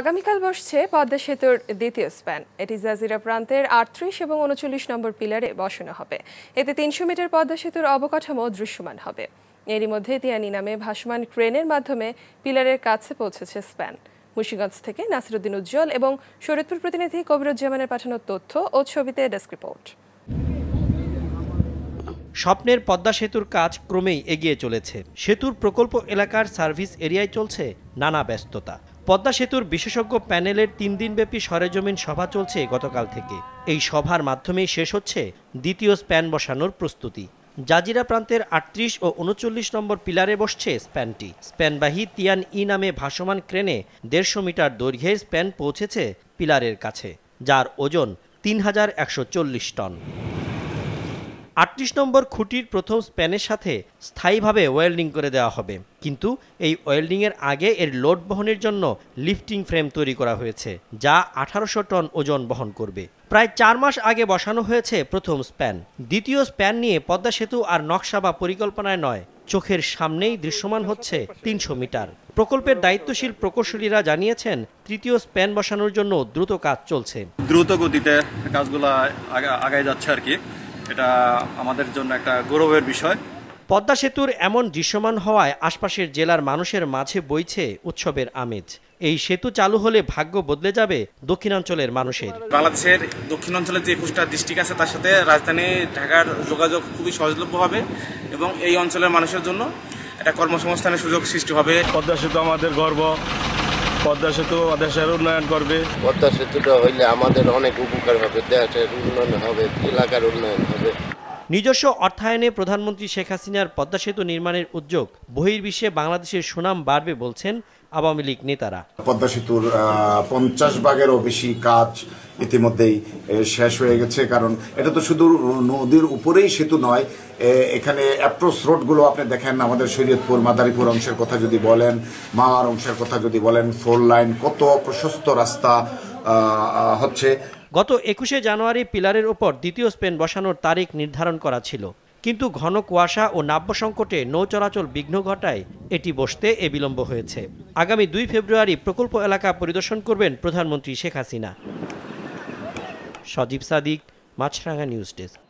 আগামীকাল বসছে পদ্মা সেতুর দ্বিতীয় স্প্যান এটি জাজিরা প্রান্তের আটত্রিশ এবং উনচল্লিশ নম্বর পিলারে বসানো হবে এতে তিনশো মিটার পদ্মা সেতুর অবকাঠামো দৃশ্যমান হবে এরই মধ্যে তিয়ানি নামে ভাসমান ক্রেনের মাধ্যমে পিলারের কাছে পৌঁছেছে স্প্যান মুর্শিগঞ্জ থেকে নাসিরুদ্দিন উজ্জ্বল এবং শরীরপুর প্রতিনিধি কবিরুজ্জামানের পাঠানো তথ্য ও ছবিতে ডেস্ক রিপোর্ট স্বপ্নের পদ্মা সেতুর কাজ ক্রমেই এগিয়ে চলেছে সেতুর প্রকল্প এলাকার সার্ভিস এরিয়ায় চলছে নানা ব্যস্ততা পদ্মা সেতুর বিশেষজ্ঞ প্যানেলের তিন দিনব্যাপী সরেজমিন সভা চলছে গতকাল থেকে এই সভার মাধ্যমেই শেষ হচ্ছে দ্বিতীয় স্প্যান বসানোর প্রস্তুতি জাজিরা প্রান্তের আটত্রিশ ও উনচল্লিশ নম্বর পিলারে বসছে স্প্যানটি স্প্যানবাহী তিয়ান ই নামে ভাসমান ক্রেনে দেড়শো মিটার দৈর্ঘ্যে স্প্যান পৌঁছেছে পিলারের কাছে যার ওজন তিন হাজার একশো চল্লিশ টন আটত্রিশ নম্বর খুঁটির প্রথম স্প্যানের সাথে স্থায়ীভাবে ওয়েল্ডিং করে দেওয়া হবে কিন্তু এই ওয়েল্ডিংয়ের আগে এর লোড বহনের জন্য লিফটিং ফ্রেম তৈরি করা হয়েছে যা আঠারোশো টন ওজন বহন করবে প্রায় চার মাস আগে বসানো হয়েছে প্রথম স্প্যান দ্বিতীয় স্প্যান নিয়ে পদ্মা সেতু আর নকশা বা পরিকল্পনায় নয় চোখের সামনেই দৃশ্যমান হচ্ছে তিনশো মিটার প্রকল্পের দায়িত্বশীল প্রকৌশলীরা জানিয়েছেন তৃতীয় স্প্যান বসানোর জন্য দ্রুত কাজ চলছে দ্রুত গতিতে কাজগুলো আগে যাচ্ছে আর কি এটা আমাদের জন্য একটা গৌরবের বিষয় পদ্মা সেতুর এমন দৃশ্যমান হওয়ায় আশপাশের জেলার মানুষের মাঝে বইছে উৎসবের আমেজ এই সেতু চালু হলে ভাগ্য বদলে যাবে দক্ষিণাঞ্চলের মানুষের বাংলাদেশের দক্ষিণাঞ্চলের যে একুশটা ডিস্ট্রিক্ট আছে তার সাথে রাজধানী ঢাকার যোগাযোগ খুবই সহজলভ্য হবে এবং এই অঞ্চলের মানুষের জন্য একটা কর্মসংস্থানের সুযোগ সৃষ্টি হবে পদ্মা সেতু আমাদের গর্ব পদ্মা সেতু দেশের উন্নয়ন করবে পদ্মা সেতুটা হইলে আমাদের অনেক উপকার হবে দেশের উন্নয়ন হবে এলাকার উন্নয়ন হবে নিজস্ব অর্থায়নে প্রধানমন্ত্রী শেখ হাসিনার পদ্মা সেতু নির্মাণের উদ্যোগ বহির্বিশ্বে বাংলাদেশের সুনাম বাড়বে বলছেন আওয়ামী লীগ নেতারা পদ্মা সেতুর পঞ্চাশ ভাগেরও বেশি কাজ ইতিমধ্যেই শেষ হয়ে গেছে কারণ এটা তো শুধু নদীর উপরেই সেতু নয় এখানে অ্যাপ্রোচ রোডগুলো আপনি দেখেন আমাদের শরীয়তপুর মাদারীপুর অংশের কথা যদি বলেন মাওয়ার অংশের কথা যদি বলেন ফোর লাইন কত প্রশস্ত রাস্তা হচ্ছে গত একুশে জানুয়ারি পিলারের ওপর দ্বিতীয় স্পেন বসানোর তারিখ নির্ধারণ করা ছিল কিন্তু ঘন কুয়াশা ও নাব্য সংকটে নৌ চলাচল বিঘ্ন ঘটায় এটি বসতে এ বিলম্ব হয়েছে আগামী দুই ফেব্রুয়ারি প্রকল্প এলাকা পরিদর্শন করবেন প্রধানমন্ত্রী শেখ হাসিনা সজীব সাদিক মাছরাঙ্গা নিউজ ডেস্ক